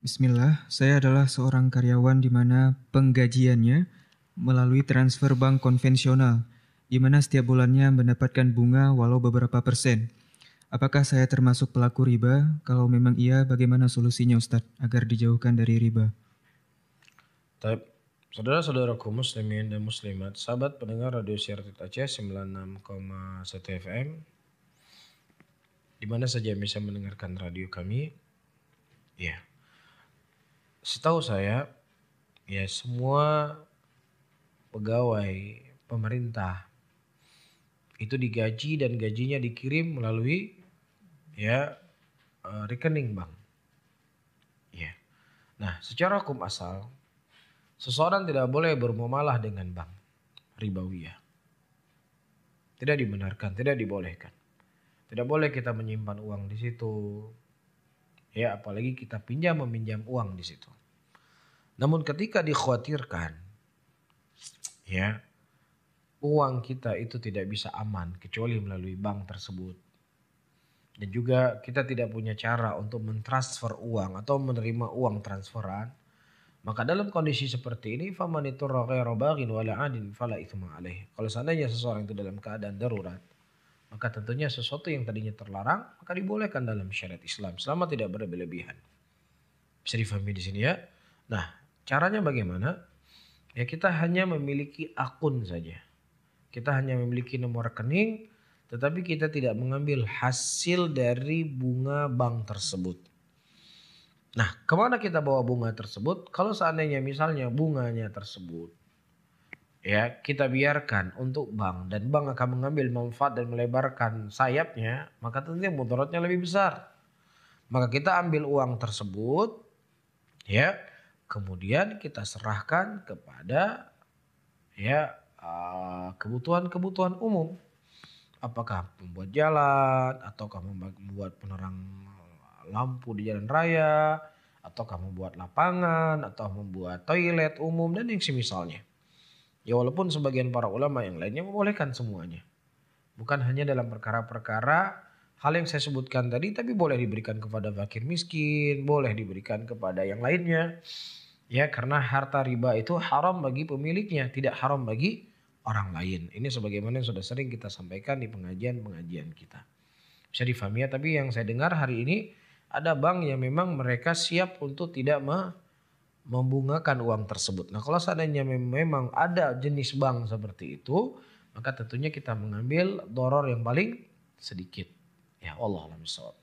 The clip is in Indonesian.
Bismillah, saya adalah seorang karyawan di mana penggajiannya melalui transfer bank konvensional, di mana setiap bulannya mendapatkan bunga walau beberapa persen. Apakah saya termasuk pelaku riba? Kalau memang iya, bagaimana solusinya Ustadz agar dijauhkan dari riba? Taip. Saudara-saudaraku muslimin dan muslimat, sahabat pendengar Radio Syariat Aceh 96,1 FM, di mana saja bisa mendengarkan radio kami, ya. Yeah setahu saya ya semua pegawai pemerintah itu digaji dan gajinya dikirim melalui ya eh, rekening bank. Ya. Nah, secara hukum asal seseorang tidak boleh bermuamalah dengan bank ribawiyah. Tidak dibenarkan, tidak dibolehkan. Tidak boleh kita menyimpan uang di situ, Ya, apalagi kita pinjam meminjam uang di situ. Namun ketika dikhawatirkan ya, uang kita itu tidak bisa aman kecuali melalui bank tersebut. Dan juga kita tidak punya cara untuk mentransfer uang atau menerima uang transferan. Maka dalam kondisi seperti ini, famanitur fala Kalau seandainya seseorang itu dalam keadaan darurat, maka tentunya sesuatu yang tadinya terlarang maka dibolehkan dalam syariat Islam selama tidak berlebihan. Bisa difahami di sini ya. Nah, caranya bagaimana? Ya kita hanya memiliki akun saja. Kita hanya memiliki nomor rekening tetapi kita tidak mengambil hasil dari bunga bank tersebut. Nah, kemana kita bawa bunga tersebut? Kalau seandainya misalnya bunganya tersebut ya kita biarkan untuk bank dan bank akan mengambil manfaat dan melebarkan sayapnya maka tentunya mudaratnya lebih besar maka kita ambil uang tersebut ya kemudian kita serahkan kepada ya eh, kebutuhan-kebutuhan umum apakah membuat jalan ataukah membuat penerang lampu di jalan raya ataukah membuat lapangan atau membuat toilet umum dan yang semisalnya Ya walaupun sebagian para ulama yang lainnya membolehkan semuanya. Bukan hanya dalam perkara-perkara hal yang saya sebutkan tadi tapi boleh diberikan kepada fakir miskin, boleh diberikan kepada yang lainnya. Ya karena harta riba itu haram bagi pemiliknya, tidak haram bagi orang lain. Ini sebagaimana yang sudah sering kita sampaikan di pengajian-pengajian kita. Bisa difahami ya, tapi yang saya dengar hari ini ada bank yang memang mereka siap untuk tidak me membungakan uang tersebut. Nah, kalau seandainya memang ada jenis bank seperti itu, maka tentunya kita mengambil doror yang paling sedikit. Ya, Allah alhamdulillah.